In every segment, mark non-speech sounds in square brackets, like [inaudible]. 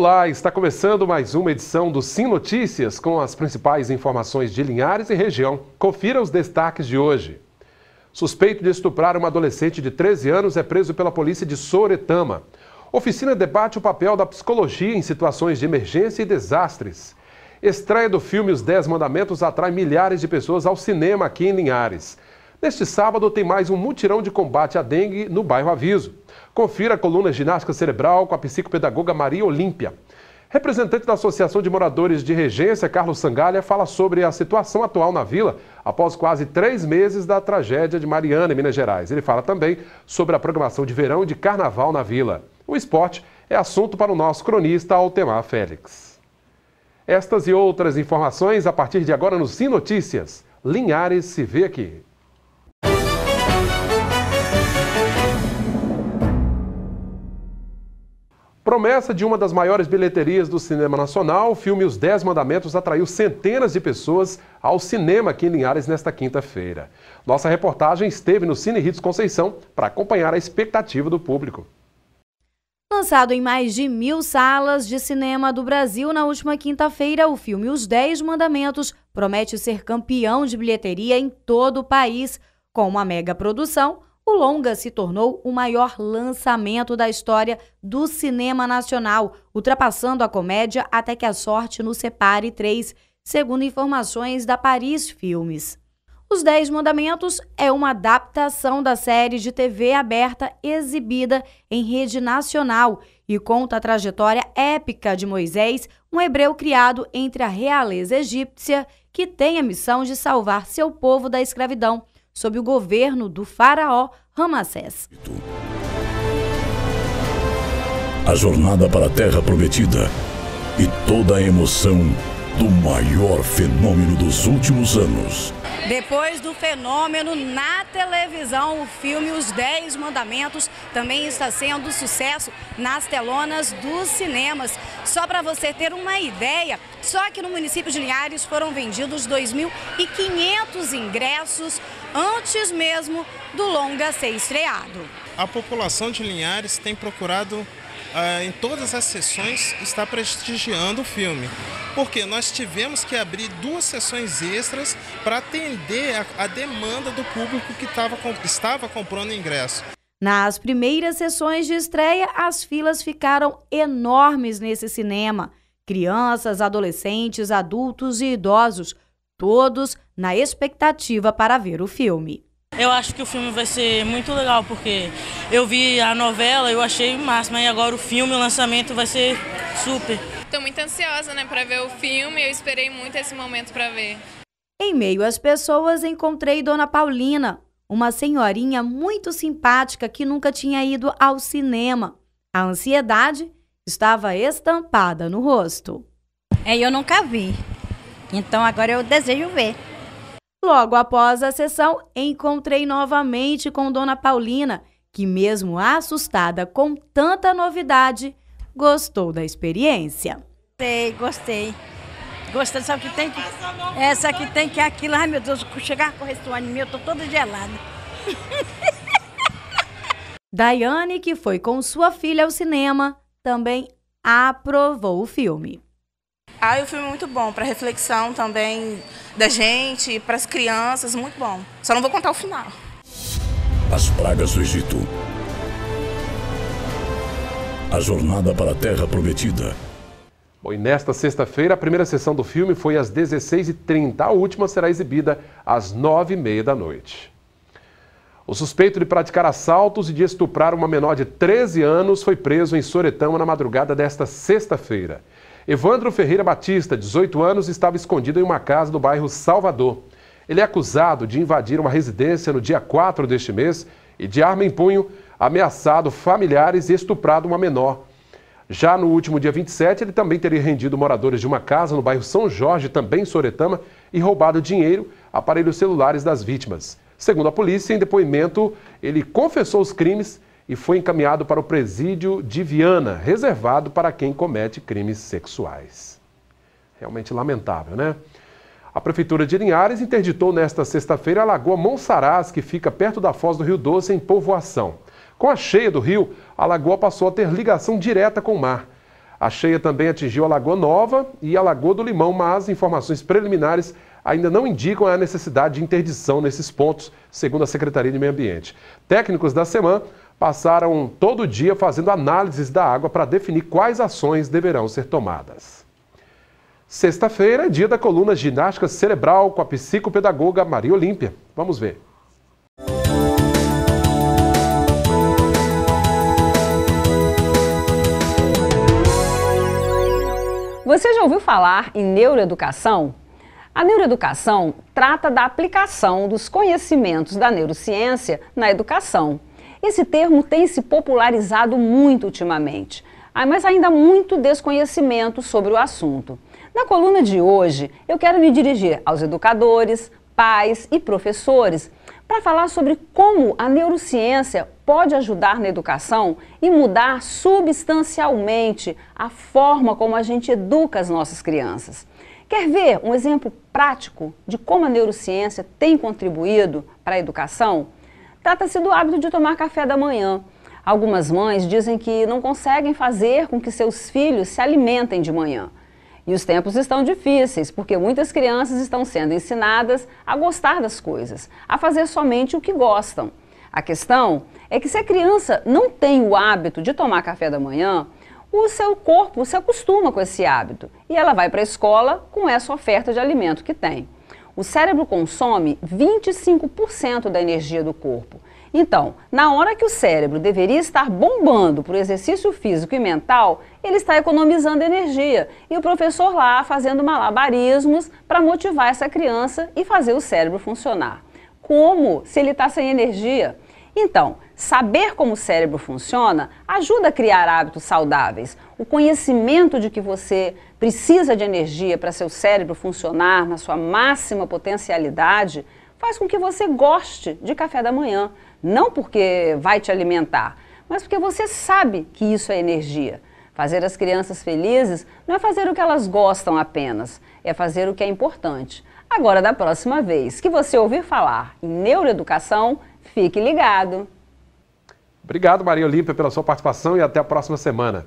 Olá, está começando mais uma edição do Sim Notícias com as principais informações de Linhares e região. Confira os destaques de hoje. Suspeito de estuprar uma adolescente de 13 anos é preso pela polícia de Soretama. Oficina debate o papel da psicologia em situações de emergência e desastres. Estreia do filme Os Dez Mandamentos atrai milhares de pessoas ao cinema aqui em Linhares. Neste sábado tem mais um mutirão de combate à dengue no bairro Aviso. Confira a coluna Ginástica Cerebral com a psicopedagoga Maria Olímpia. Representante da Associação de Moradores de Regência, Carlos Sangalha, fala sobre a situação atual na vila após quase três meses da tragédia de Mariana, em Minas Gerais. Ele fala também sobre a programação de verão e de carnaval na vila. O esporte é assunto para o nosso cronista Altemar Félix. Estas e outras informações a partir de agora no Sim Notícias. Linhares se vê aqui. Promessa de uma das maiores bilheterias do cinema nacional, o filme Os Dez Mandamentos atraiu centenas de pessoas ao cinema aqui em Linhares nesta quinta-feira. Nossa reportagem esteve no Cine Hits Conceição para acompanhar a expectativa do público. Lançado em mais de mil salas de cinema do Brasil na última quinta-feira, o filme Os Dez Mandamentos promete ser campeão de bilheteria em todo o país, com uma mega produção o longa se tornou o maior lançamento da história do cinema nacional, ultrapassando a comédia Até que a Sorte nos Separe 3, segundo informações da Paris Filmes. Os Dez Mandamentos é uma adaptação da série de TV aberta exibida em rede nacional e conta a trajetória épica de Moisés, um hebreu criado entre a realeza egípcia que tem a missão de salvar seu povo da escravidão sob o governo do faraó Ramsés. A jornada para a Terra Prometida e toda a emoção do maior fenômeno dos últimos anos. Depois do fenômeno na televisão, o filme Os Dez Mandamentos também está sendo sucesso nas telonas dos cinemas. Só para você ter uma ideia, só que no município de Linhares foram vendidos 2.500 ingressos antes mesmo do longa ser estreado. A população de Linhares tem procurado ah, em todas as sessões, está prestigiando o filme. Porque nós tivemos que abrir duas sessões extras para atender a, a, demanda do público que tava, estava comprando ingresso. Nas primeiras sessões de estreia, as filas ficaram enormes nesse cinema. Crianças, adolescentes, adultos e idosos, todos na expectativa para ver o filme. Eu acho que o filme vai ser muito legal, porque eu vi a novela, eu achei o máximo, e agora o filme, o lançamento vai ser super. Estou muito ansiosa né, para ver o filme, eu esperei muito esse momento para ver. Em meio às pessoas, encontrei Dona Paulina, uma senhorinha muito simpática que nunca tinha ido ao cinema. A ansiedade estava estampada no rosto. É, eu nunca vi. Então agora eu desejo ver. Logo após a sessão, encontrei novamente com Dona Paulina, que, mesmo assustada com tanta novidade, gostou da experiência. Gostei, gostei. Gostei, sabe que tem que. Essa é, aqui tem que é aquilo. Ai meu Deus, chegar com esse anime, eu tô toda gelada. [laughs] Daiane, que foi com sua filha ao cinema, também aprovou o filme. Ah, o filme é muito bom, para reflexão também da gente, para as crianças, muito bom. Só não vou contar o final. As pragas do Egito. A jornada para a Terra Prometida. Bom, e nesta sexta-feira, a primeira sessão do filme foi às 16h30. A última será exibida às 9h30 da noite. O suspeito de praticar assaltos e de estuprar uma menor de 13 anos foi preso em Soretama na madrugada desta sexta-feira. Evandro Ferreira Batista, 18 anos, estava escondido em uma casa do bairro Salvador. Ele é acusado de invadir uma residência no dia 4 deste mês e, de arma em punho, ameaçado familiares e estuprado uma menor. Já no último dia 27, ele também teria rendido moradores de uma casa no bairro São Jorge, também em Soretama, e roubado dinheiro, aparelhos celulares das vítimas. Segundo a polícia, em depoimento, ele confessou os crimes e foi encaminhado para o presídio de Viana, reservado para quem comete crimes sexuais. Realmente lamentável, né? A Prefeitura de Linhares interditou nesta sexta-feira a Lagoa Monsaraz, que fica perto da foz do Rio Doce, em povoação. Com a cheia do rio, a lagoa passou a ter ligação direta com o mar. A cheia também atingiu a Lagoa Nova e a Lagoa do Limão, mas informações preliminares ainda não indicam a necessidade de interdição nesses pontos, segundo a Secretaria de Meio Ambiente. Técnicos da SEMAN passaram todo dia fazendo análises da água para definir quais ações deverão ser tomadas. Sexta-feira é dia da coluna Ginástica Cerebral com a psicopedagoga Maria Olímpia. Vamos ver. Você já ouviu falar em neuroeducação? A neuroeducação trata da aplicação dos conhecimentos da neurociência na educação. Esse termo tem se popularizado muito ultimamente, ah, mas ainda há muito desconhecimento sobre o assunto. Na coluna de hoje, eu quero me dirigir aos educadores, pais e professores para falar sobre como a neurociência pode ajudar na educação e mudar substancialmente a forma como a gente educa as nossas crianças. Quer ver um exemplo prático de como a neurociência tem contribuído para a educação? Trata-se do hábito de tomar café da manhã. Algumas mães dizem que não conseguem fazer com que seus filhos se alimentem de manhã. E os tempos estão difíceis, porque muitas crianças estão sendo ensinadas a gostar das coisas, a fazer somente o que gostam. A questão é que se a criança não tem o hábito de tomar café da manhã, o seu corpo se acostuma com esse hábito e ela vai para a escola com essa oferta de alimento que tem. O cérebro consome 25% da energia do corpo. Então, na hora que o cérebro deveria estar bombando o exercício físico e mental, ele está economizando energia e o professor lá fazendo malabarismos para motivar essa criança e fazer o cérebro funcionar. Como se ele está sem energia? Então, saber como o cérebro funciona ajuda a criar hábitos saudáveis. O conhecimento de que você precisa de energia para seu cérebro funcionar na sua máxima potencialidade faz com que você goste de café da manhã, não porque vai te alimentar, mas porque você sabe que isso é energia. Fazer as crianças felizes não é fazer o que elas gostam apenas, é fazer o que é importante. Agora, da próxima vez que você ouvir falar em neuroeducação, Fique ligado. Obrigado, Maria Olímpia, pela sua participação e até a próxima semana.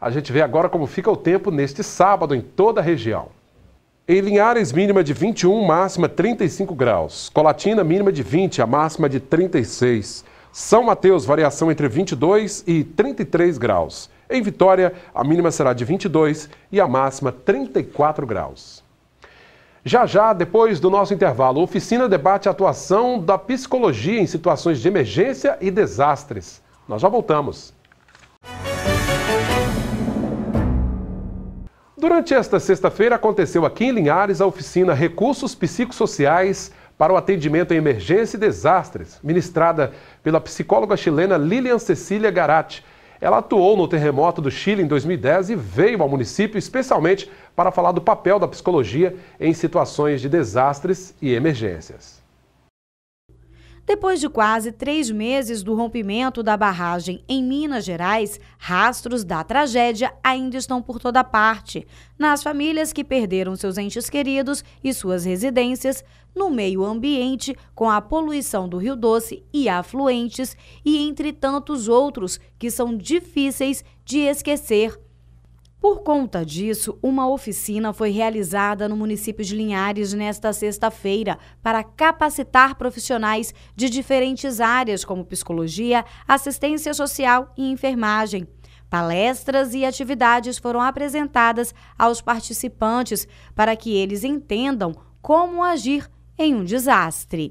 A gente vê agora como fica o tempo neste sábado em toda a região. Em Linhares, mínima de 21, máxima 35 graus. Colatina, mínima de 20, a máxima de 36. São Mateus, variação entre 22 e 33 graus. Em Vitória, a mínima será de 22 e a máxima 34 graus. Já já, depois do nosso intervalo, a oficina debate a atuação da psicologia em situações de emergência e desastres. Nós já voltamos. Durante esta sexta-feira aconteceu aqui em Linhares a oficina Recursos Psicossociais para o Atendimento em Emergência e Desastres, ministrada pela psicóloga chilena Lilian Cecília Garatti. Ela atuou no terremoto do Chile em 2010 e veio ao município especialmente para falar do papel da psicologia em situações de desastres e emergências. Depois de quase três meses do rompimento da barragem em Minas Gerais, rastros da tragédia ainda estão por toda parte, nas famílias que perderam seus entes queridos e suas residências, no meio ambiente, com a poluição do Rio Doce e afluentes, e entre tantos outros que são difíceis de esquecer por conta disso, uma oficina foi realizada no município de Linhares nesta sexta-feira para capacitar profissionais de diferentes áreas, como psicologia, assistência social e enfermagem. Palestras e atividades foram apresentadas aos participantes para que eles entendam como agir em um desastre.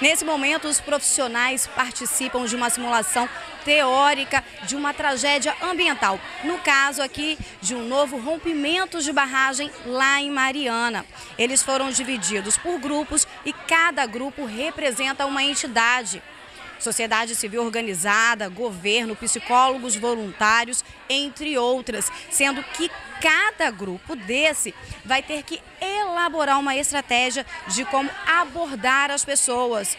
Nesse momento, os profissionais participam de uma simulação teórica de uma tragédia ambiental. No caso aqui, de um novo rompimento de barragem lá em Mariana. Eles foram divididos por grupos e cada grupo representa uma entidade. Sociedade civil organizada, governo, psicólogos voluntários, entre outras, sendo que cada grupo desse vai ter que elaborar uma estratégia de como abordar as pessoas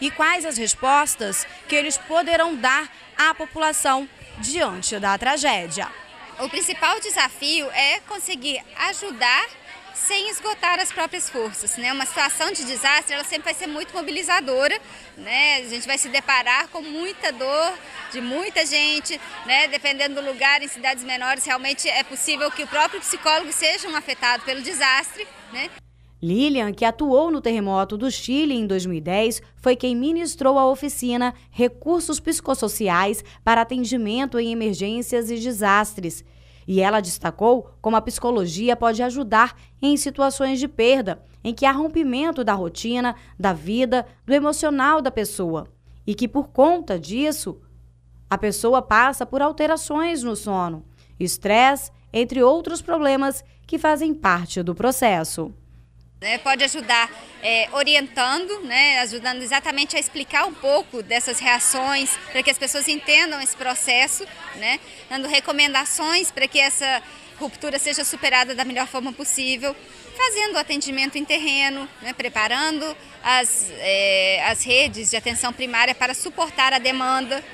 e quais as respostas que eles poderão dar à população diante da tragédia. O principal desafio é conseguir ajudar sem esgotar as próprias forças. Né? Uma situação de desastre ela sempre vai ser muito mobilizadora, né? a gente vai se deparar com muita dor de muita gente, né? dependendo do lugar, em cidades menores realmente é possível que o próprio psicólogo seja um afetado pelo desastre né? Lilian, que atuou no terremoto do Chile em 2010, foi quem ministrou a oficina Recursos Psicossociais para Atendimento em Emergências e Desastres. E ela destacou como a psicologia pode ajudar em situações de perda, em que há rompimento da rotina, da vida, do emocional da pessoa. E que por conta disso, a pessoa passa por alterações no sono, estresse, entre outros problemas que fazem parte do processo. É, pode ajudar é, orientando, né, ajudando exatamente a explicar um pouco dessas reações, para que as pessoas entendam esse processo, né, dando recomendações para que essa ruptura seja superada da melhor forma possível, fazendo atendimento em terreno, né, preparando as, é, as redes de atenção primária para suportar a demanda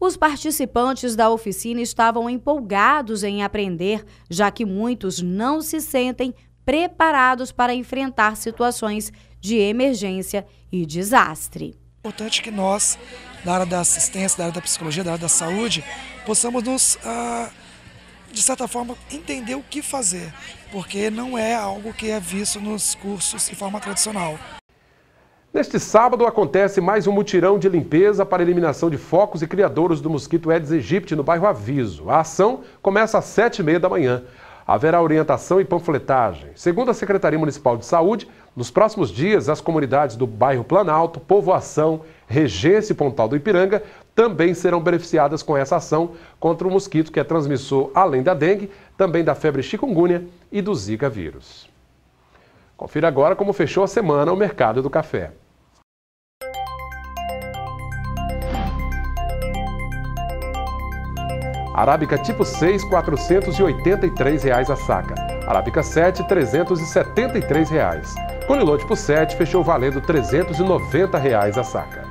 os participantes da oficina estavam empolgados em aprender, já que muitos não se sentem preparados para enfrentar situações de emergência e desastre. É importante que nós, da área da assistência, da área da psicologia, da área da saúde, possamos nos, ah, de certa forma, entender o que fazer, porque não é algo que é visto nos cursos de forma tradicional. Neste sábado acontece mais um mutirão de limpeza para eliminação de focos e criadouros do mosquito Aedes aegypti no bairro Aviso. A ação começa às sete e meia da manhã. Haverá orientação e panfletagem. Segundo a Secretaria Municipal de Saúde, nos próximos dias as comunidades do bairro Planalto, Povoação, Regência e Pontal do Ipiranga também serão beneficiadas com essa ação contra o mosquito que é transmissor, além da dengue, também da febre chikungunya e do zika vírus. Confira agora como fechou a semana o mercado do café. Arábica tipo 6, R$ 483 reais a saca. Arábica 7, R$ 373. Reais. Conilon tipo 7 fechou valendo R$ 390 reais a saca.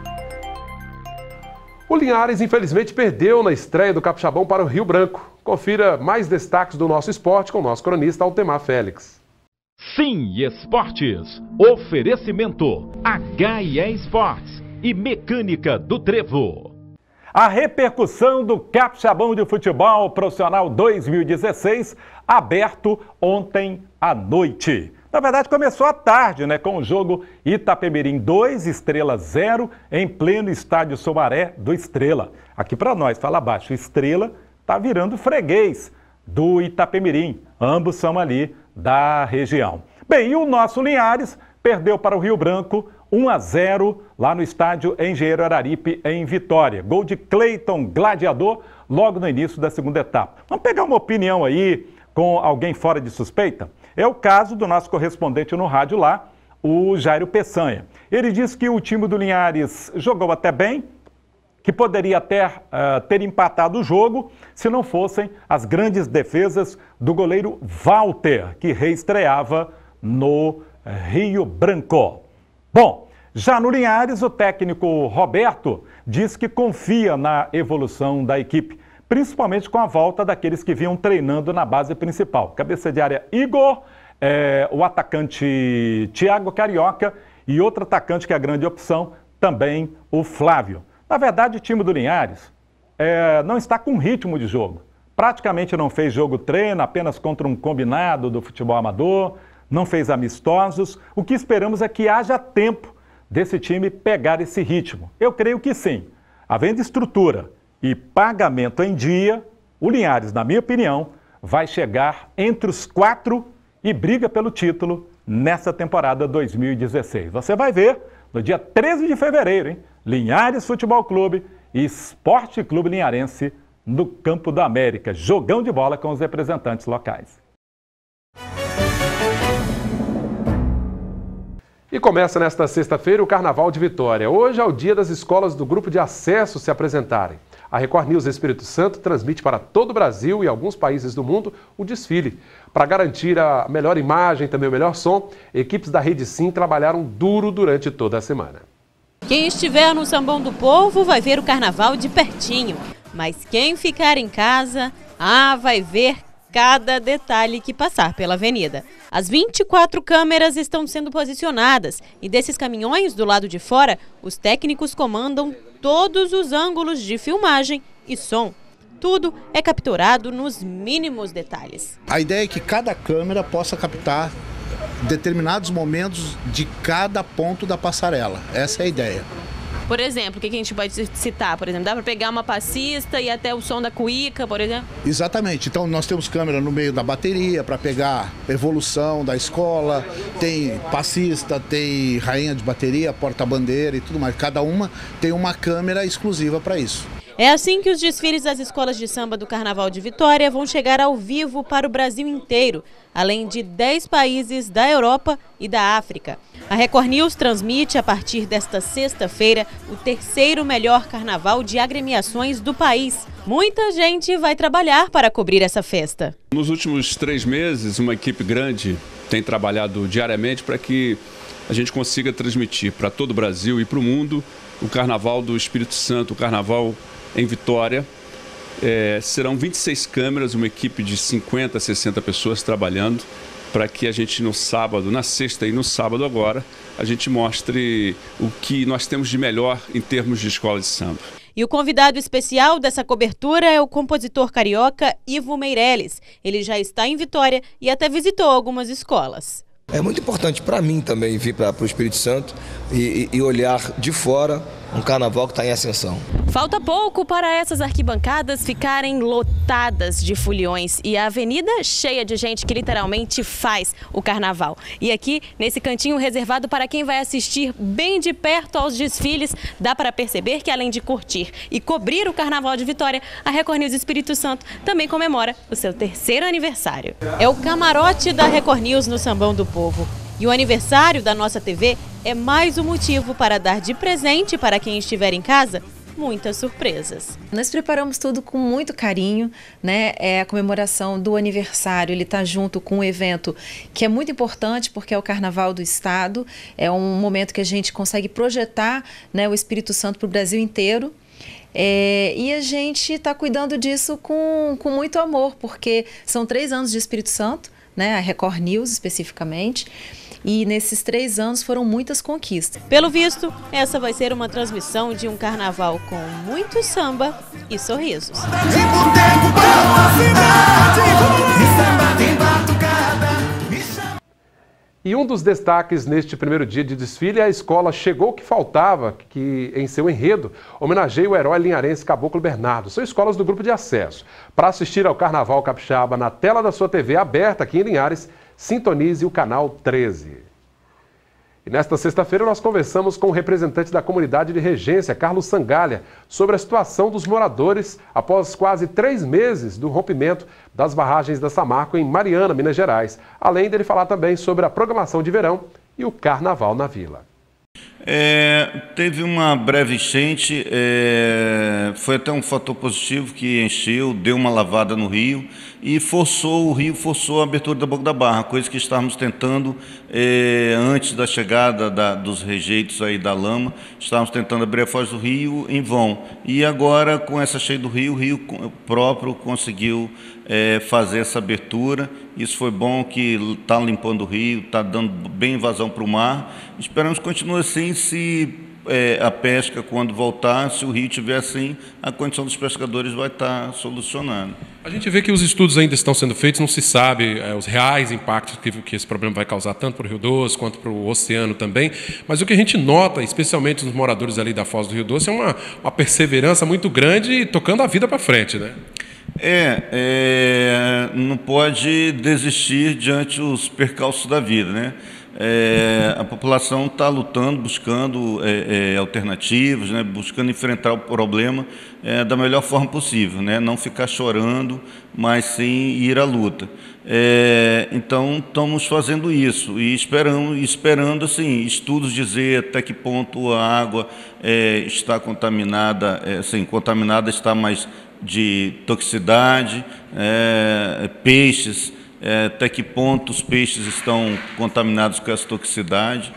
O Linhares infelizmente perdeu na estreia do Capixabão para o Rio Branco. Confira mais destaques do nosso esporte com o nosso cronista Altemar Félix. Sim, esportes. Oferecimento HE Esportes e Mecânica do Trevo. A repercussão do Capixabão de Futebol Profissional 2016, aberto ontem à noite. Na verdade, começou à tarde, né, com o jogo Itapemirim 2, Estrela 0, em pleno estádio Somaré do Estrela. Aqui para nós, fala abaixo, Estrela tá virando freguês do Itapemirim. Ambos são ali da região. Bem, e o nosso Linhares perdeu para o Rio Branco 1 a 0 lá no estádio Engenheiro Araripe, em Vitória. Gol de Cleiton Gladiador, logo no início da segunda etapa. Vamos pegar uma opinião aí com alguém fora de suspeita? É o caso do nosso correspondente no rádio lá, o Jairo Peçanha. Ele diz que o time do Linhares jogou até bem, que poderia até uh, ter empatado o jogo se não fossem as grandes defesas do goleiro Walter, que reestreava no Rio Branco. Bom, já no Linhares, o técnico Roberto diz que confia na evolução da equipe, principalmente com a volta daqueles que vinham treinando na base principal. Cabeça de área Igor, é, o atacante Thiago Carioca e outro atacante que é a grande opção, também o Flávio. Na verdade, o time do Linhares é, não está com ritmo de jogo. Praticamente não fez jogo treino, apenas contra um combinado do futebol amador não fez amistosos. O que esperamos é que haja tempo desse time pegar esse ritmo. Eu creio que sim. Havendo estrutura e pagamento em dia, o Linhares, na minha opinião, vai chegar entre os quatro e briga pelo título nessa temporada 2016. Você vai ver no dia 13 de fevereiro, hein? Linhares Futebol Clube e Esporte Clube Linharense no Campo da América. Jogão de bola com os representantes locais. E começa nesta sexta-feira o Carnaval de Vitória. Hoje é o dia das escolas do grupo de acesso se apresentarem. A Record News Espírito Santo transmite para todo o Brasil e alguns países do mundo o desfile. Para garantir a melhor imagem, também o melhor som, equipes da Rede Sim trabalharam duro durante toda a semana. Quem estiver no Sambão do Povo vai ver o carnaval de pertinho, mas quem ficar em casa, ah, vai ver cada detalhe que passar pela avenida. As 24 câmeras estão sendo posicionadas e desses caminhões do lado de fora, os técnicos comandam todos os ângulos de filmagem e som tudo é capturado nos mínimos detalhes. A ideia é que cada câmera possa captar determinados momentos de cada ponto da passarela. Essa é a ideia. Por exemplo, o que, a gente pode citar? Por exemplo, dá para pegar uma passista e até o som da cuíca, por exemplo? Exatamente. Então nós temos câmera no meio da bateria para pegar evolução da escola, tem passista, tem rainha de bateria, porta-bandeira e tudo mais. Cada uma tem uma câmera exclusiva para isso. É assim que os desfiles das escolas de samba do Carnaval de Vitória vão chegar ao vivo para o Brasil inteiro, além de 10 países da Europa e da África. A Record News transmite a partir desta sexta-feira o terceiro melhor carnaval de agremiações do país. Muita gente vai trabalhar para cobrir essa festa. Nos últimos três meses, uma equipe grande tem trabalhado diariamente para que a gente consiga transmitir para todo o Brasil e para o mundo o carnaval do Espírito Santo, o carnaval em Vitória. É, serão 26 câmeras, uma equipe de 50, 60 pessoas trabalhando para que a gente no sábado, na sexta e no sábado agora, a gente mostre o que nós temos de melhor em termos de escola de samba. E o convidado especial dessa cobertura é o compositor carioca Ivo Meirelles. Ele já está em Vitória e até visitou algumas escolas. É muito importante para mim também vir para o Espírito Santo e, e olhar de fora um carnaval que está em ascensão. Falta pouco para essas arquibancadas ficarem lotadas de foliões e a avenida cheia de gente que literalmente faz o carnaval. E aqui, nesse cantinho reservado para quem vai assistir bem de perto aos desfiles, dá para perceber que além de curtir e cobrir o carnaval de Vitória, a Record News Espírito Santo também comemora o seu terceiro aniversário. É o camarote da Record News no Sambão do Povo. E o aniversário da nossa TV é mais um motivo para dar de presente para quem estiver em casa muitas surpresas. Nós preparamos tudo com muito carinho, né? É a comemoração do aniversário, ele está junto com um evento que é muito importante porque é o Carnaval do Estado, é um momento que a gente consegue projetar né, o Espírito Santo para o Brasil inteiro. É, e a gente está cuidando disso com, com muito amor, porque são três anos de Espírito Santo, né, a Record News especificamente, e nesses três anos foram muitas conquistas. Pelo visto, essa vai ser uma transmissão de um carnaval com muito samba e sorrisos. E um dos destaques neste primeiro dia de desfile é a escola Chegou o que Faltava, que em seu enredo homenageia o herói linharense Caboclo Bernardo. São escolas do grupo de acesso. Para assistir ao Carnaval Capixaba na tela da sua TV aberta aqui em Linhares, sintonize o canal 13. E nesta sexta-feira nós conversamos com o representante da comunidade de regência, Carlos Sangalha, sobre a situação dos moradores após quase três meses do rompimento das barragens da Samarco em Mariana, Minas Gerais, além dele falar também sobre a programação de verão e o carnaval na vila. É, teve uma breve enchente, é, foi até um fator positivo que encheu, deu uma lavada no rio e forçou o rio, forçou a abertura da boca da barra, coisa que estávamos tentando é, antes da chegada da, dos rejeitos aí da lama, estávamos tentando abrir a foz do rio em vão. E agora, com essa cheia do rio, o rio próprio conseguiu é, fazer essa abertura. Isso foi bom que está limpando o rio, está dando bem invasão para o mar. Esperamos que continue assim se é, a pesca, quando voltar, se o rio estiver assim, a condição dos pescadores vai estar tá solucionada. A gente vê que os estudos ainda estão sendo feitos, não se sabe é, os reais impactos que, que, esse problema vai causar, tanto para o Rio Doce quanto para o oceano também, mas o que a gente nota, especialmente nos moradores ali da Foz do Rio Doce, é uma, uma perseverança muito grande e tocando a vida para frente. Né? É, é, não pode desistir diante os percalços da vida, né? É, a população está lutando, buscando é, é, alternativas, né? buscando enfrentar o problema é, da melhor forma possível, né? não ficar chorando, mas sim ir à luta. É, então estamos fazendo isso e esperando, esperando assim, estudos dizer até que ponto a água está contaminada, assim, contaminada está mais de toxicidade, é, peixes, é, até que ponto os peixes estão contaminados com essa toxicidade.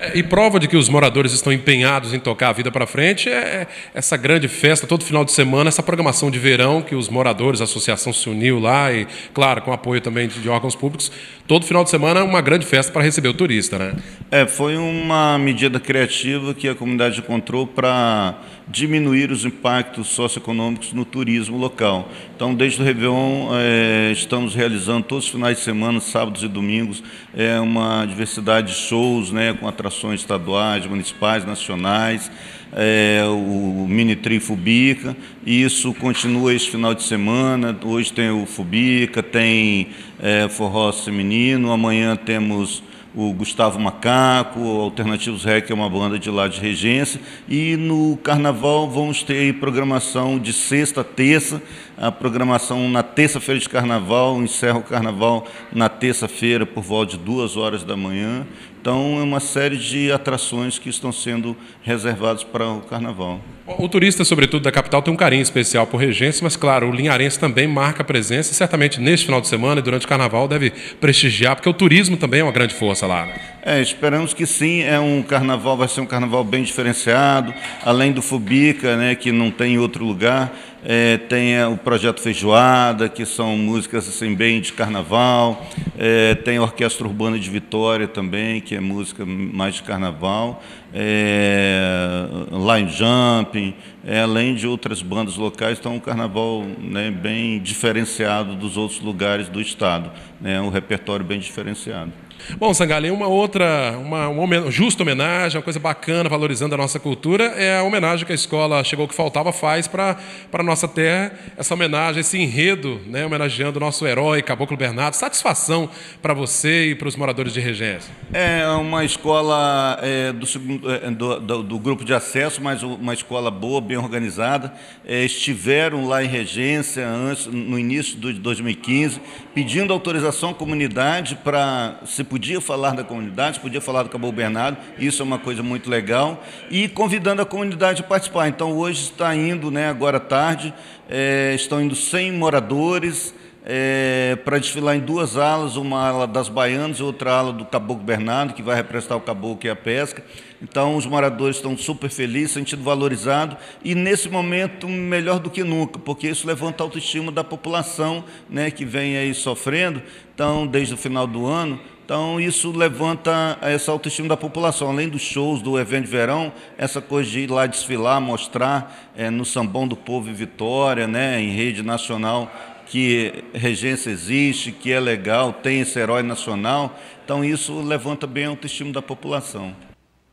É, e prova de que os moradores estão empenhados em tocar a vida para frente é, é essa grande festa, todo final de semana, essa programação de verão que os moradores, a associação se uniu lá, e, claro, com apoio também de órgãos públicos, todo final de semana é uma grande festa para receber o turista. Né? É, foi uma medida criativa que a comunidade encontrou para diminuir os impactos socioeconômicos no turismo local. Então, desde o Réveillon, é, estamos realizando todos os finais de semana, sábados e domingos, é, uma diversidade de shows né, com atração corporações estaduais, municipais, nacionais, é, o Minitri Fubica, e isso continua esse final de semana. Hoje tem o Fubica, tem é, Forró Feminino, amanhã temos o Gustavo Macaco, Alternativos Rec é uma banda de lá de Regência, e no Carnaval vamos ter programação de sexta, terça, a programação na terça-feira de carnaval, encerra o carnaval na terça-feira por volta de duas horas da manhã. Então, é uma série de atrações que estão sendo reservadas para o carnaval. O turista, sobretudo da capital, tem um carinho especial por Regência, mas, claro, o linharense também marca presença e certamente neste final de semana e durante o carnaval deve prestigiar, porque o turismo também é uma grande força lá. Né? É, esperamos que sim. É um carnaval, vai ser um carnaval bem diferenciado, além do Fubica, né, que não tem outro lugar é, tem o Projeto Feijoada, que são músicas assim, bem de carnaval, é, tem a Orquestra Urbana de Vitória também, que é música mais de carnaval, é, Line Jumping, é, além de outras bandas locais, então um carnaval né, bem diferenciado dos outros lugares do estado, né, um repertório bem diferenciado. Bom, Sangalém, uma outra, uma, uma justa homenagem, uma coisa bacana, valorizando a nossa cultura, é a homenagem que a escola Chegou Que Faltava faz para a nossa terra, essa homenagem, esse enredo, né, homenageando o nosso herói, Caboclo Bernardo. Satisfação para você e para os moradores de Regência. É uma escola é, do, é, do, do, do, grupo de acesso, mas uma escola boa, bem organizada. É, estiveram lá em Regência antes, no início de 2015, pedindo autorização à comunidade para se podia falar da comunidade, podia falar do Cabo Bernardo, isso é uma coisa muito legal, e convidando a comunidade a participar. Então, hoje está indo, né, agora tarde, é, estão indo 100 moradores, é, para desfilar em duas alas, uma ala das baianas e outra ala do Caboclo Bernardo, que vai representar o caboclo e é a pesca. Então, os moradores estão super felizes, sentindo valorizado e, nesse momento, melhor do que nunca, porque isso levanta a autoestima da população né, que vem aí sofrendo. Então, desde o final do ano, então, isso levanta essa autoestima da população. Além dos shows, do evento de verão, essa coisa de ir lá desfilar, mostrar é, no Sambão do Povo e Vitória, né, em rede nacional, que regência existe, que é legal, tem esse herói nacional. Então, isso levanta bem a autoestima da população.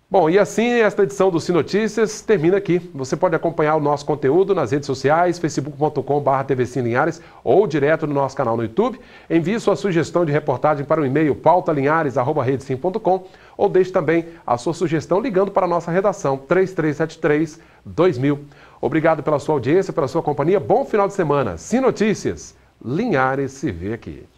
Bom, e assim esta edição do Sinotícias termina aqui. Você pode acompanhar o nosso conteúdo nas redes sociais, facebook.com.br tvcinlinhares ou direto no nosso canal no YouTube. Envie sua sugestão de reportagem para o e-mail pautalinhares.redesim.com ou deixe também a sua sugestão ligando para a nossa redação 3373 2000. Obrigado pela sua audiência, pela sua companhia. Bom final de semana. Sinotícias, Linhares se vê aqui.